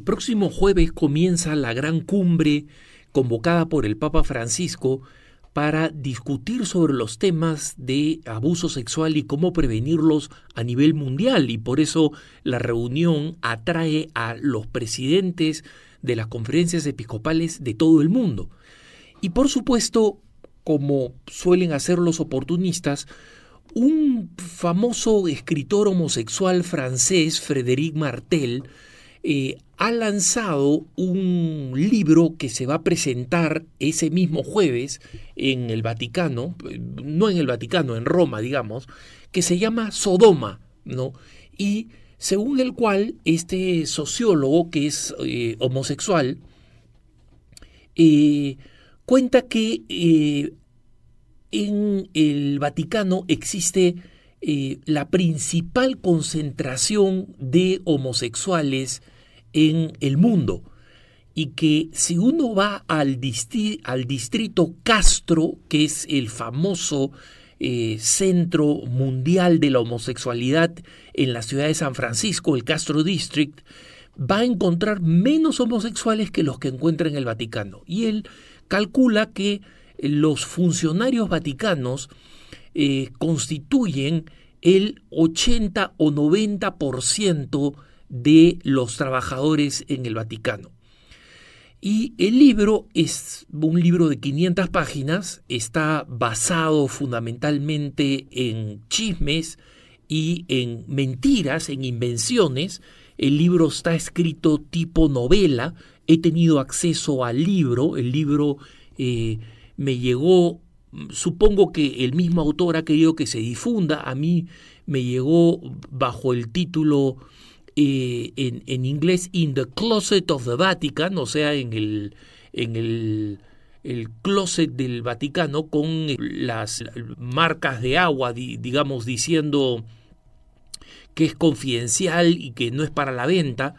próximo jueves comienza la gran cumbre convocada por el Papa Francisco para discutir sobre los temas de abuso sexual y cómo prevenirlos a nivel mundial. Y por eso la reunión atrae a los presidentes de las conferencias episcopales de todo el mundo. Y por supuesto, como suelen hacer los oportunistas, un famoso escritor homosexual francés, Frédéric Martel, eh, ha lanzado un libro que se va a presentar ese mismo jueves en el Vaticano, eh, no en el Vaticano, en Roma, digamos, que se llama Sodoma, Y según el cual este sociólogo que es eh, homosexual cuenta que en el Vaticano existe la principal concentración de homosexuales en el mundo y que si uno va al, al distrito Castro, que es el famoso eh, centro mundial de la homosexualidad en la ciudad de San Francisco, el Castro District, va a encontrar menos homosexuales que los que encuentra en el Vaticano. Y él calcula que los funcionarios vaticanos eh, constituyen el 80 o 90% de los trabajadores en el Vaticano. Y el libro es un libro de 500 páginas, está basado fundamentalmente en chismes y en mentiras, en invenciones. El libro está escrito tipo novela, he tenido acceso al libro, el libro eh, me llegó, supongo que el mismo autor ha querido que se difunda, a mí me llegó bajo el título eh, en, en, inglés In the Closet of the Vatican, o sea, en el, en el, closet del Vaticano con eh, las marcas de agua, digamos, diciendo que es confidencial y que no es para la venta,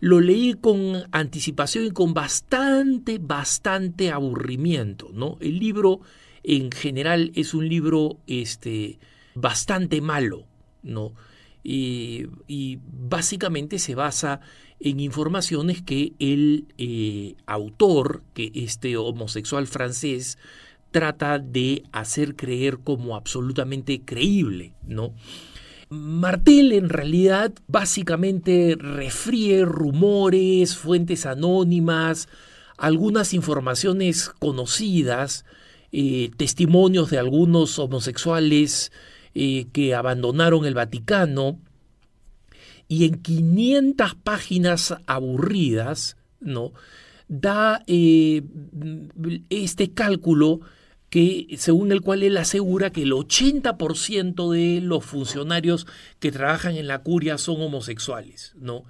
lo leí con anticipación y con bastante, bastante aburrimiento, ¿no? El libro en general es un libro este, bastante malo, ¿no? Eh, y básicamente se basa en informaciones que el eh, autor, que este homosexual francés, trata de hacer creer como absolutamente creíble, ¿no? Martel en realidad básicamente refríe rumores, fuentes anónimas, algunas informaciones conocidas, eh, testimonios de algunos homosexuales eh, que abandonaron el Vaticano, y en 500 páginas aburridas, ¿no? da eh, este cálculo que, según el cual él asegura que el 80% de los funcionarios que trabajan en la curia son homosexuales, ¿no?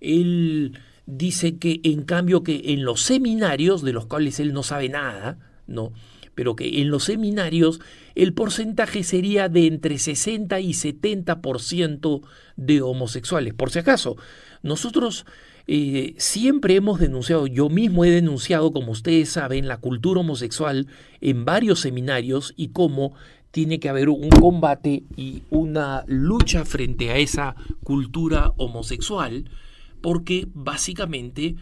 Él dice que en cambio que en los seminarios de los cuales él no sabe nada, ¿no? pero que en los seminarios el porcentaje sería de entre 60 y 70% de homosexuales. Por si acaso, nosotros eh, siempre hemos denunciado, yo mismo he denunciado, como ustedes saben, la cultura homosexual en varios seminarios y cómo tiene que haber un combate y una lucha frente a esa cultura homosexual, porque básicamente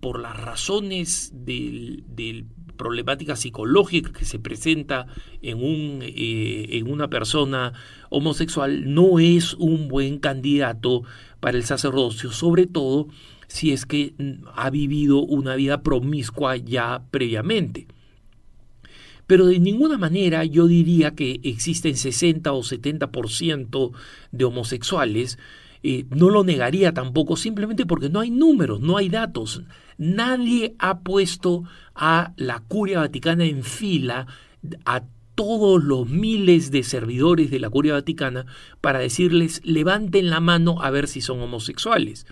por las razones del, del problemática psicológica que se presenta en, un, eh, en una persona homosexual no es un buen candidato para el sacerdocio, sobre todo si es que ha vivido una vida promiscua ya previamente. Pero de ninguna manera yo diría que existen 60 o 70% de homosexuales no lo negaría tampoco, simplemente porque no hay números, no hay datos. Nadie ha puesto a la Curia Vaticana en fila a todos los miles de servidores de la Curia Vaticana para decirles levanten la mano a ver si son homosexuales.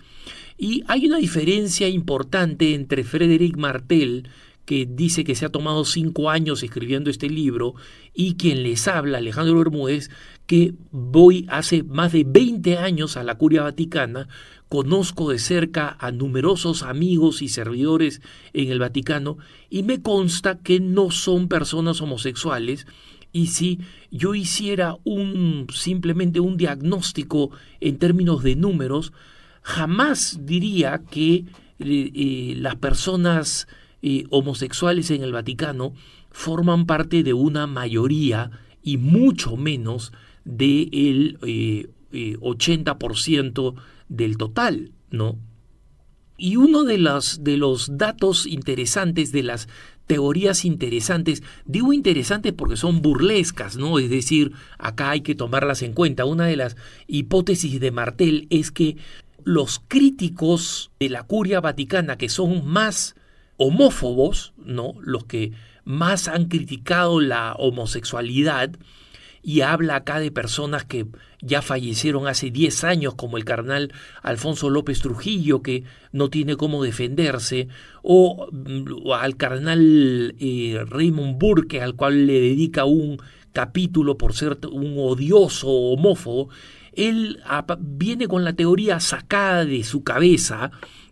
Y hay una diferencia importante entre Frederick Martel, que dice que se ha tomado cinco años escribiendo este libro, y quien les habla, Alejandro Bermúdez, que voy hace más de 20 años a la Curia Vaticana, conozco de cerca a numerosos amigos y servidores en el Vaticano, y me consta que no son personas homosexuales, y si yo hiciera un simplemente un diagnóstico en términos de números, jamás diría que eh, eh, las personas homosexuales en el Vaticano forman parte de una mayoría y mucho menos del 80% eh, eh, del total, ¿no? Y uno de los, de los datos interesantes, de las teorías interesantes, digo interesantes porque son burlescas, ¿no? Es decir, acá hay que tomarlas en cuenta. Una de las hipótesis de Martel es que los críticos de la curia vaticana, que son más homófobos, ¿no? los que más han criticado la homosexualidad, y habla acá de personas que ya fallecieron hace 10 años, como el carnal Alfonso López Trujillo, que no tiene cómo defenderse, o, mm, al carnal eh, Raymond Burke, al cual le dedica un capítulo por ser un odioso homófobo, él ah, viene con la teoría sacada de su cabeza,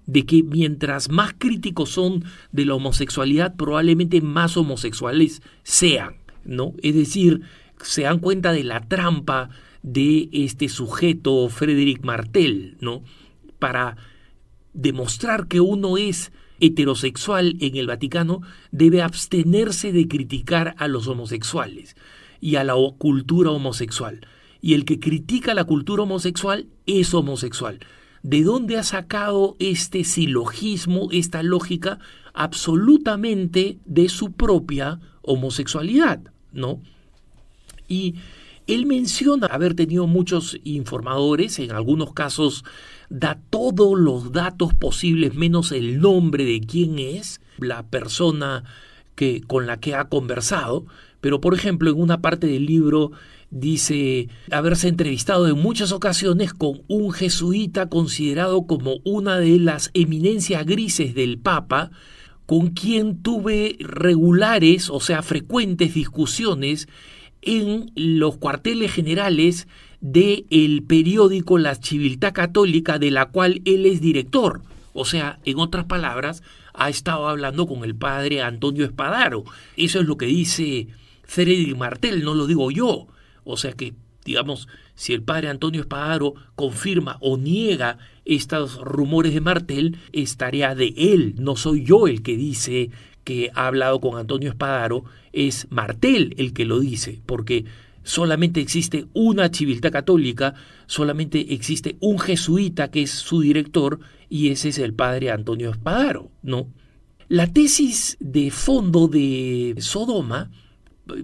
de que mientras más críticos son de la homosexualidad, probablemente más homosexuales sean, ¿no? Es decir, se dan cuenta de la trampa de este sujeto Frederick Martel, ¿no? Para demostrar que uno es heterosexual en el Vaticano, debe abstenerse de criticar a los homosexuales y a la cultura homosexual. Y el que critica la cultura homosexual es homosexual. ¿De dónde ha sacado este silogismo, esta lógica absolutamente de su propia homosexualidad? ¿No? Y él menciona haber tenido muchos informadores, en algunos casos da todos los datos posibles menos el nombre de quién es la persona que, con la que ha conversado, pero por ejemplo en una parte del libro dice haberse entrevistado en muchas ocasiones con un jesuita considerado como una de las eminencias grises del Papa, con quien tuve regulares, o sea, frecuentes discusiones en los cuarteles generales del periódico La Civiltà Católica, de la cual él es director. O sea, en otras palabras, ha estado hablando con el padre Antonio Espadaro. Eso es lo que dice Freddy Martel, no lo digo yo. O sea que, digamos, si el padre Antonio Espadaro confirma o niega estos rumores de Martel, estaría de él. No soy yo el que dice que ha hablado con Antonio Espadaro, es Martel el que lo dice, porque solamente existe una chiviltad católica, solamente existe un jesuita que es su director y ese es el padre Antonio Espadaro, ¿no? La tesis de fondo de Sodoma,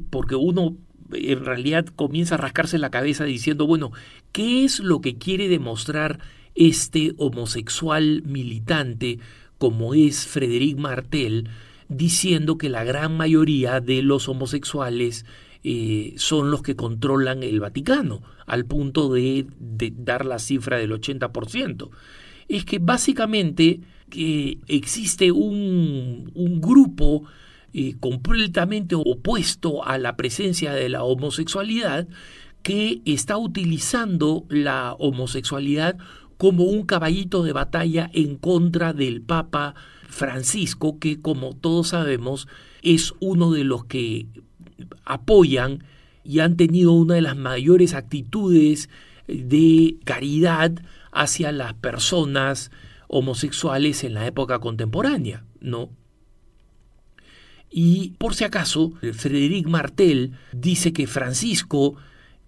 porque uno en realidad comienza a rascarse la cabeza diciendo, bueno, ¿qué es lo que quiere demostrar este homosexual militante como es Frederic Martel, diciendo que la gran mayoría de los homosexuales eh, son los que controlan el Vaticano, al punto de, dar la cifra del 80%? Es que básicamente que eh, existe un grupo completamente opuesto a la presencia de la homosexualidad, que está utilizando la homosexualidad como un caballito de batalla en contra del Papa Francisco, que como todos sabemos es uno de los que apoyan y han tenido una de las mayores actitudes de caridad hacia las personas homosexuales en la época contemporánea, ¿no? Y por si acaso, Frederic Martel dice que Francisco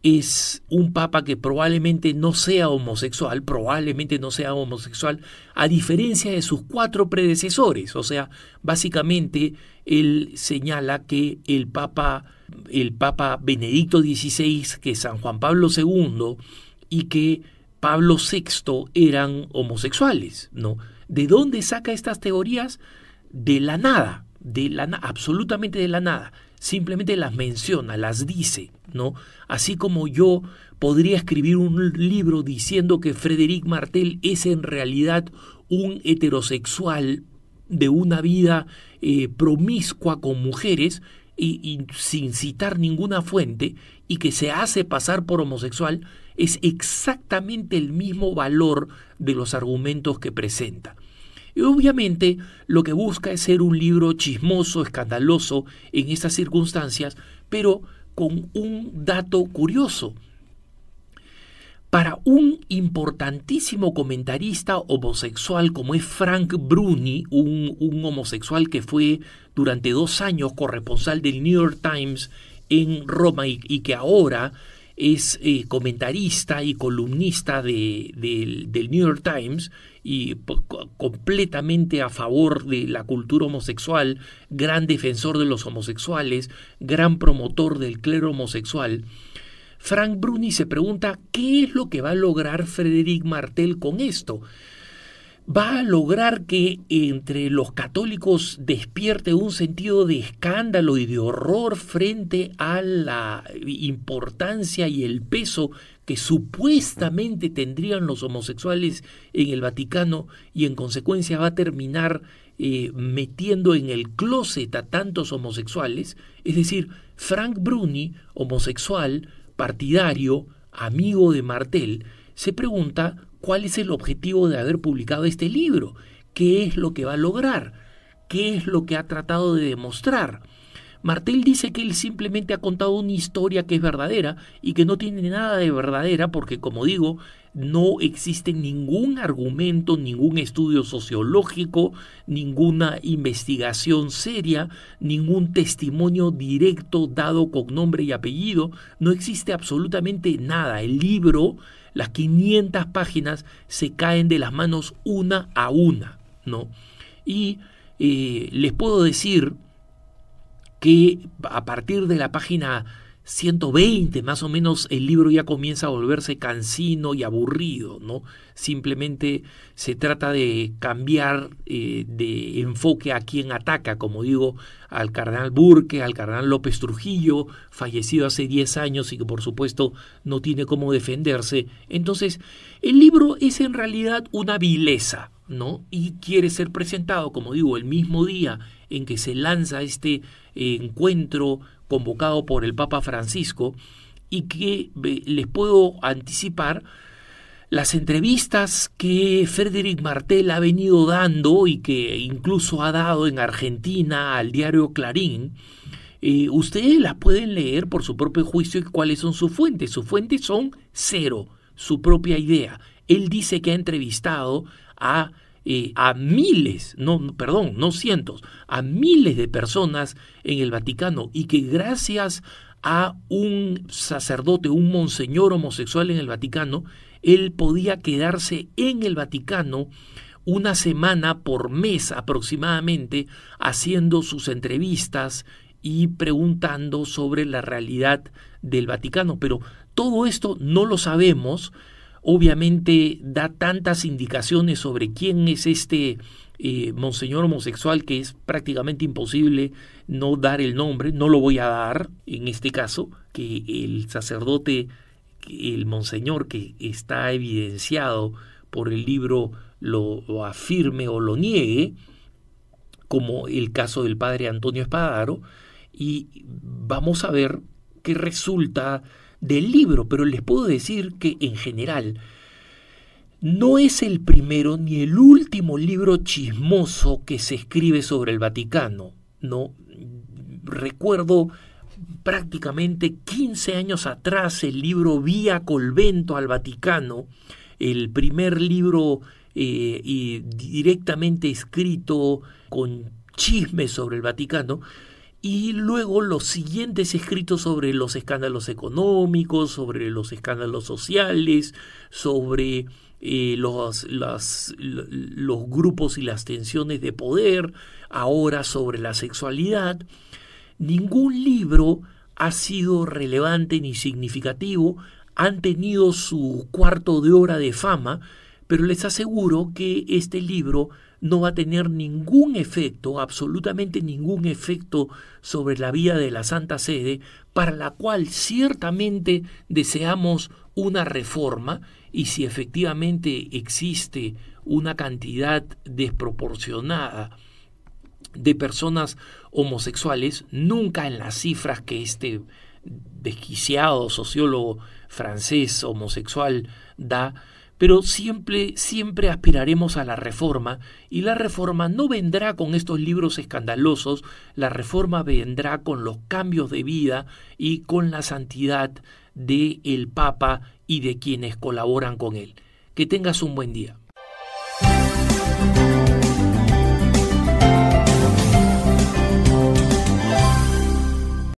es un papa que probablemente no sea homosexual, probablemente no sea homosexual, a diferencia de sus cuatro predecesores. O sea, básicamente él señala que el papa, el papa Benedicto XVI, que San Juan Pablo II y que Pablo VI eran homosexuales, ¿no? ¿De dónde saca estas teorías? De la nada de la absolutamente de la nada, simplemente las menciona, las dice, ¿no? Así como yo podría escribir un libro diciendo que Frederic Martel es en realidad un heterosexual de una vida eh, promiscua con mujeres y sin citar ninguna fuente y que se hace pasar por homosexual, es exactamente el mismo valor de los argumentos que presenta. Y obviamente lo que busca es ser un libro chismoso, escandaloso en estas circunstancias, pero con un dato curioso. Para un importantísimo comentarista homosexual como es Frank Bruni, un, homosexual que fue durante dos años corresponsal del New York Times en Roma y que ahora es eh, comentarista y columnista del New York Times y completamente a favor de la cultura homosexual, gran defensor de los homosexuales, gran promotor del clero homosexual. Frank Bruni se pregunta qué es lo que va a lograr Frederick Martel con esto va a lograr que entre los católicos despierte un sentido de escándalo y de horror frente a la importancia y el peso que supuestamente tendrían los homosexuales en el Vaticano y en consecuencia va a terminar eh, metiendo en el closet a tantos homosexuales, es decir, Frank Bruni, homosexual, partidario, amigo de Martel, se pregunta cuál es el objetivo de haber publicado este libro, qué es lo que va a lograr, qué es lo que ha tratado de demostrar. Martel dice que él simplemente ha contado una historia que es verdadera y que no tiene nada de verdadera porque, como digo, no existe ningún argumento, ningún estudio sociológico, ninguna investigación seria, ningún testimonio directo dado con nombre y apellido, no existe absolutamente nada. El libro las 500 páginas se caen de las manos una a una, ¿no? Y eh, les puedo decir que a partir de la página 120 más o menos el libro ya comienza a volverse cansino y aburrido, ¿no? Simplemente se trata de cambiar eh, de enfoque a quien ataca, como digo, al cardenal Burke, al cardenal López Trujillo, fallecido hace 10 años y que por supuesto no tiene cómo defenderse. Entonces, el libro es en realidad una vileza, ¿no? Y quiere ser presentado, como digo, el mismo día en que se lanza este eh, encuentro convocado por el Papa Francisco y que les puedo anticipar las entrevistas que Frederick Martel ha venido dando y que incluso ha dado en Argentina al diario Clarín, eh, ustedes las pueden leer por su propio juicio y cuáles son sus fuentes. Sus fuentes son cero, su propia idea. Él dice que ha entrevistado a a miles, no, perdón, no cientos, a miles de personas en el Vaticano y que gracias a un sacerdote, un monseñor homosexual en el Vaticano, él podía quedarse en el Vaticano una semana por mes aproximadamente haciendo sus entrevistas y preguntando sobre la realidad del Vaticano. Pero todo esto no lo sabemos obviamente da tantas indicaciones sobre quién es este eh, monseñor homosexual que es prácticamente imposible no dar el nombre, no lo voy a dar en este caso, que el sacerdote, el monseñor que está evidenciado por el libro lo, lo afirme o lo niegue, como el caso del padre Antonio Espadaro, y vamos a ver qué resulta del libro, pero les puedo decir que en general no es el primero ni el último libro chismoso que se escribe sobre el Vaticano. No recuerdo prácticamente 15 años atrás el libro Vía Colvento al Vaticano, el primer libro eh, directamente escrito con chismes sobre el Vaticano, y luego los siguientes escritos sobre los escándalos económicos, sobre los escándalos sociales, sobre eh, los, los grupos y las tensiones de poder, ahora sobre la sexualidad. Ningún libro ha sido relevante ni significativo, han tenido su cuarto de hora de fama, pero les aseguro que este libro no va a tener ningún efecto, absolutamente ningún efecto sobre la vía de la Santa Sede, para la cual ciertamente deseamos una reforma y si efectivamente existe una cantidad desproporcionada de personas homosexuales, nunca en las cifras que este desquiciado sociólogo francés homosexual da, pero siempre, siempre aspiraremos a la reforma y la reforma no vendrá con estos libros escandalosos, la reforma vendrá con los cambios de vida y con la santidad del el Papa y de quienes colaboran con él. Que tengas un buen día.